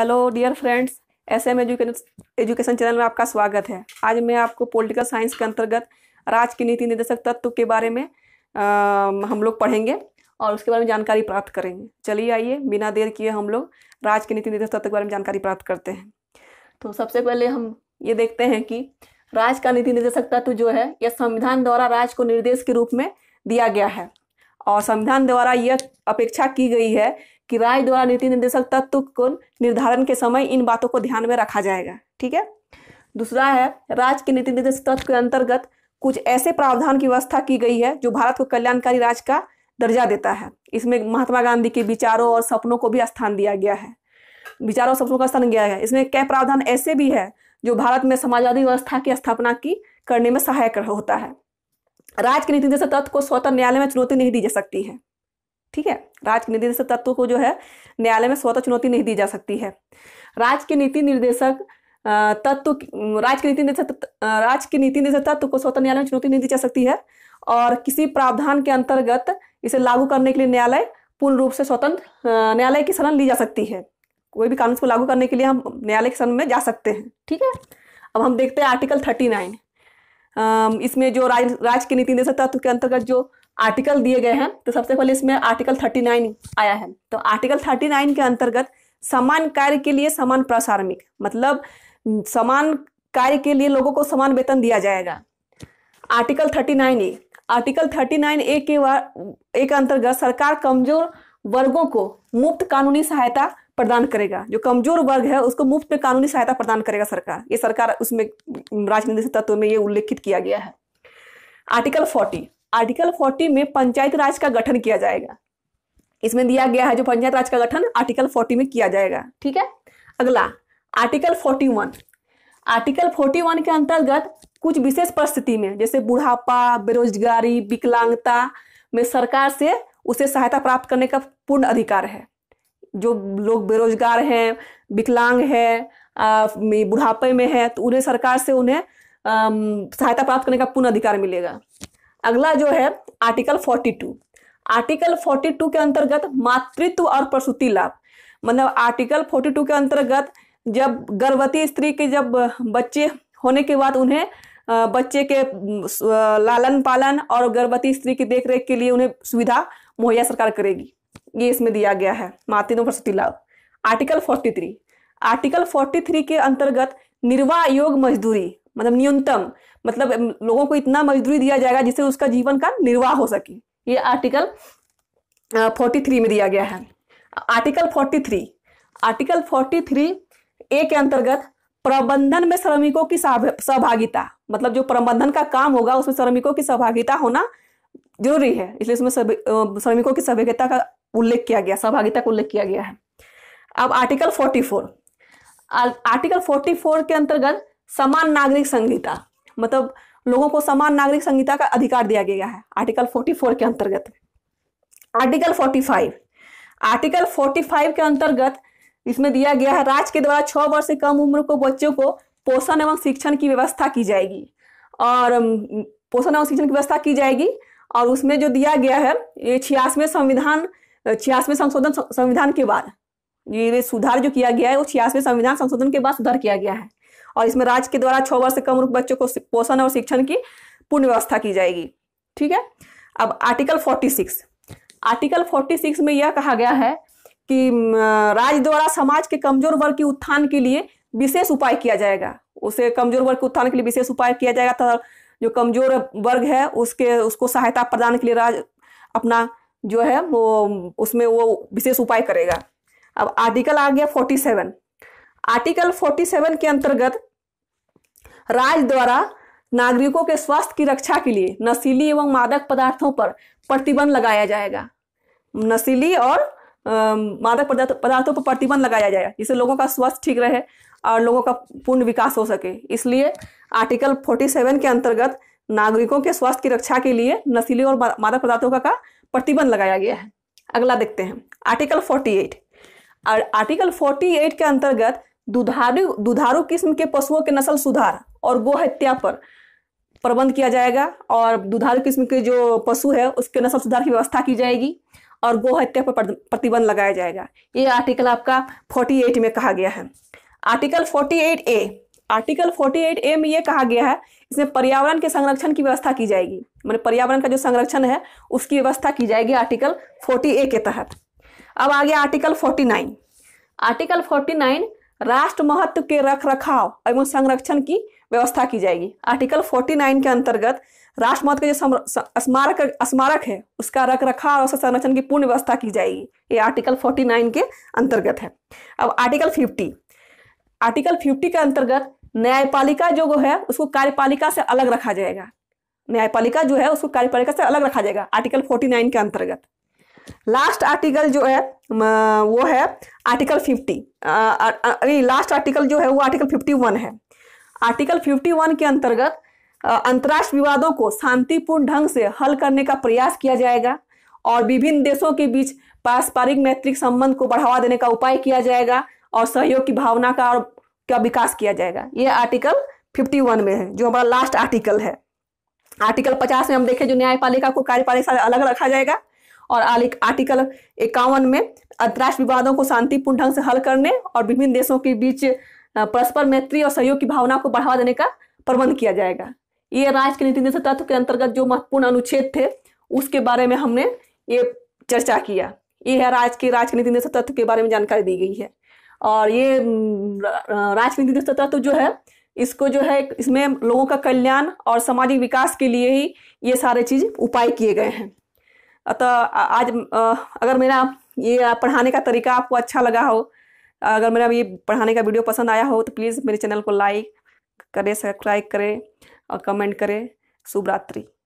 hello dear friends S M education channel में आपका स्वागत है आज मैं आपको पॉलिटिकल साइंस के अंतर्गत राज्य के नीति निर्देशक तत्व के बारे में आ, हम लोग पढ़ेंगे और उसके बारे में जानकारी प्राप्त करेंगे चलिए आइए बिना देर किए हम लोग राज्य के नीति निर्देशक तत्व के बारे में जानकारी प्राप्त करते हैं तो सबसे पहले हम ये देखते हैं कि राज्य का नीति निर्देशक तत्व जो है यह संविधान द्वारा राज्य को निर्देश के रूप में दिया गया है और संविधान द्वारा यह अपेक्षा की गई है कि राज्य द्वारा नीति निर्देशक तत्व को निर्धारण के समय इन बातों को ध्यान में रखा जाएगा ठीक है दूसरा है राज्य के नीति निर्देशक तत्व के अंतर्गत कुछ ऐसे प्रावधान की व्यवस्था की गई है जो भारत को कल्याणकारी राज्य का दर्जा देता है इसमें महात्मा गांधी के विचारों और सपनों को भी स्थान दिया गया है विचारों और सपनों का स्थान दिया है इसमें कई प्रावधान ऐसे भी है जो भारत में समाजवादी व्यवस्था की स्थापना की करने में सहायक होता है राजनीति जैसे तत्व को स्वतंत्र न्यायालय में चुनौती नहीं दी जा सकती है ठीक है राजनीति जैसे तत्व को जो है न्यायालय में स्वतः चुनौती नहीं दी जा सकती है राज्य के नीति निर्देशक तत्व राज्य की नीति राज्य की नीति निर्देशक तत्व को स्वतंत्र न्यायालय में चुनौती नहीं दी जा सकती है और किसी प्रावधान के अंतर्गत इसे लागू करने के लिए न्यायालय पूर्ण रूप से स्वतंत्र न्यायालय की शरण ली जा सकती है कोई भी कानून को लागू करने के लिए हम न्यायालय के शरण में जा सकते हैं ठीक है अब हम देखते हैं आर्टिकल थर्टी नाइन इसमें जो राज राज्य के नीति निर्देशक तत्व के अंतर्गत जो आर्टिकल दिए गए हैं तो सबसे पहले इसमें आर्टिकल 39 आया है तो आर्टिकल 39 के अंतर्गत समान कार्य के लिए समान प्रसारमिक मतलब समान कार्य के लिए लोगों को समान वेतन दिया जाएगा आर्टिकल 39 ए आर्टिकल 39 ए के ए के अंतर्गत सरकार कमजोर वर्गों को मुफ्त कानूनी सहायता प्रदान करेगा जो कमजोर वर्ग है उसको मुफ्त में कानूनी सहायता प्रदान करेगा सरकार ये सरकार उसमें राजनीतिक तत्व में ये उल्लेखित किया गया है आर्टिकल फोर्टी आर्टिकल फोर्टी में पंचायत राज का गठन किया जाएगा इसमें दिया गया है जो पंचायत राज का गठन आर्टिकल फोर्टी में किया जाएगा ठीक है अगला article forty one article forty one के अंतर्गत कुछ विशेष परिस्थिति में जैसे बुढ़ापा बेरोजगारी विकलांगता में सरकार से उसे सहायता प्राप्त करने का पूर्ण अधिकार है जो लोग बेरोजगार हैं विकलांग है बुढ़ापे में है तो उन्हें सरकार से उन्हें सहायता प्राप्त करने का पूर्ण अधिकार मिलेगा अगला जो है आर्टिकल 42 आर्टिकल 42 के अंतर्गत मातृत्व और प्रसूति लाभ मतलब आर्टिकल 42 के अंतर्गत जब गर्भवती स्त्री के जब बच्चे होने के बाद उन्हें बच्चे के लालन पालन और गर्भवती स्त्री की देखरेख के लिए उन्हें सुविधा मुहैया सरकार करेगी ये इसमें दिया गया है मार्टिनो लाभ आर्टिकल 43 आर्टिकल 43 के अंतर्गत निर्वाह योग मजदूरी मतलब न्यूनतम मतलब लोगों को इतना मजदूरी दिया जाएगा जिससे उसका जीवन का निर्वाह हो सके ये आर्टिकल फोर्टी थ्री में दिया गया है article forty three article forty three A के अंतर्गत प्रबंधन में श्रमिकों की सहभागिता मतलब जो प्रबंधन का काम होगा उसमें श्रमिकों की सहभागिता होना जरूरी है इसलिए इसमें श्रमिकों की सहभागिता का उल्लेख किया गया सहभागिता का उल्लेख किया गया है अब आर्टिकल 44 आर्टिकल 44 के अंतर्गत समान नागरिक संहिता मतलब लोगों को समान नागरिक संहिता का अधिकार दिया गया है आर्टिकल 44 के अंतर्गत आर्टिकल 45 आर्टिकल 45 के अंतर्गत इसमें दिया गया है राज्य के द्वारा छह वर्ष से कम उम्र को बच्चों को पोषण एवं शिक्षण की व्यवस्था की जाएगी और पोषण एवं शिक्षण की व्यवस्था की जाएगी और उसमें जो दिया गया है ये छियासवें संविधान तो छियासवें संशोधन संविधान के बाद ये सुधार जो किया गया है वो छियासवें संविधान संशोधन के बाद सुधार किया गया है और इसमें राज्य के द्वारा छह वर्ष से कम उम्र बच्चों को पोषण और शिक्षण की पूर्ण व्यवस्था की जाएगी ठीक है अब आर्टिकल 46 आर्टिकल 46 में यह कहा गया है कि राज्य द्वारा समाज के कमजोर वर्ग के उत्थान के लिए विशेष उपाय किया जाएगा उसे कमजोर वर्ग के उत्थान के लिए विशेष उपाय किया जाएगा तथा तो जो कमजोर वर्ग है उसके उसको सहायता प्रदान के लिए राज्य अपना जो है वो उसमें वो विशेष उपाय करेगा अब आर्टिकल आ गया forty seven article forty seven के अंतर्गत राज्य द्वारा नागरिकों के स्वास्थ्य की रक्षा के लिए नशीली एवं मादक पदार्थों पर प्रतिबंध लगाया जाएगा नशीली और मादक पदार्थों पर प्रतिबंध लगाया जाएगा जिससे लोगों का स्वास्थ्य ठीक रहे और लोगों का पूर्ण विकास हो सके इसलिए आर्टिकल 47 के अंतर्गत नागरिकों के स्वास्थ्य की रक्षा के लिए नशीले और मादक पदार्थों का, का प्रतिबंध लगाया गया है अगला देखते हैं आर्टिकल 48 और आर्टिकल 48 के अंतर्गत दुधारू दुधारू किस्म के पशुओं के नस्ल सुधार और गोहत्या पर प्रबंध किया जाएगा और दुधारू किस्म के जो पशु है उसके नस्ल सुधार की व्यवस्था की जाएगी और गोहत्या पर प्रतिबंध लगाया जाएगा ये आर्टिकल आपका 48 में कहा गया है आर्टिकल 48 ए आर्टिकल 48 ए में ये कहा गया है इसमें पर्यावरण के संरक्षण की व्यवस्था की जाएगी मैंने पर्यावरण का जो संरक्षण है उसकी व्यवस्था की जाएगी आर्टिकल 40 ए के तहत अब आ गया आर्टिकल 49 आर्टिकल 49 राष्ट्र महत्व के रख रखाव एवं संरक्षण की व्यवस्था की जाएगी आर्टिकल 49 के अंतर्गत राष्ट्र महत्व के जो स्मारक स्मारक है उसका रख रखाव और संरक्षण की पूर्ण व्यवस्था की जाएगी ये आर्टिकल नाइन के अंतर्गत है अब आर्टिकल फिफ्टी आर्टिकल 50 के अंतर्गत न्यायपालिका जो है उसको कार्यपालिका से अलग रखा जाएगा न्यायपालिका जो है उसको कार्यपालिका से अलग रखा जाएगा आर्टिकल 49 के अंतर्गत लास्ट आर्टिकल जो है वो है आर्टिकल 50 अरे लास्ट आर्टिकल जो है वो आर्टिकल 51 है आर्टिकल 51 के अंतर्गत अंतर्राष्ट्रीय विवादों को शांतिपूर्ण ढंग से हल करने का प्रयास किया जाएगा और विभिन्न देशों के बीच पारस्परिक मैत्रिक संबंध को बढ़ावा देने का उपाय किया जाएगा और सहयोग की भावना का और का विकास किया जाएगा ये आर्टिकल 51 में है जो हमारा लास्ट आर्टिकल है आर्टिकल 50 में हम देखें जो न्यायपालिका को कार्यपालिका अलग रखा जाएगा और आर्टिकल इक्यावन में अंतर्राष्ट्रीय विवादों को शांतिपूर्ण ढंग से हल करने और विभिन्न देशों के बीच परस्पर मैत्री और सहयोग की भावना को बढ़ावा देने का प्रबंध किया जाएगा ये राज्य के नीति निर्देश तत्व के अंतर्गत जो महत्वपूर्ण अनुच्छेद थे उसके बारे में हमने ये चर्चा किया ये है राज्य के राज्य नीति निर्देश तत्व के बारे में जानकारी दी गई है और ये राजनीतिक तत्व जो है इसको जो है इसमें लोगों का कल्याण और सामाजिक विकास के लिए ही ये सारे चीज़ उपाय किए गए हैं अतः आज अगर मेरा ये पढ़ाने का तरीका आपको अच्छा लगा हो अगर मेरा ये पढ़ाने का वीडियो पसंद आया हो तो प्लीज़ मेरे चैनल को लाइक करें सब्सक्राइब करें और कमेंट करें शुभरात्रि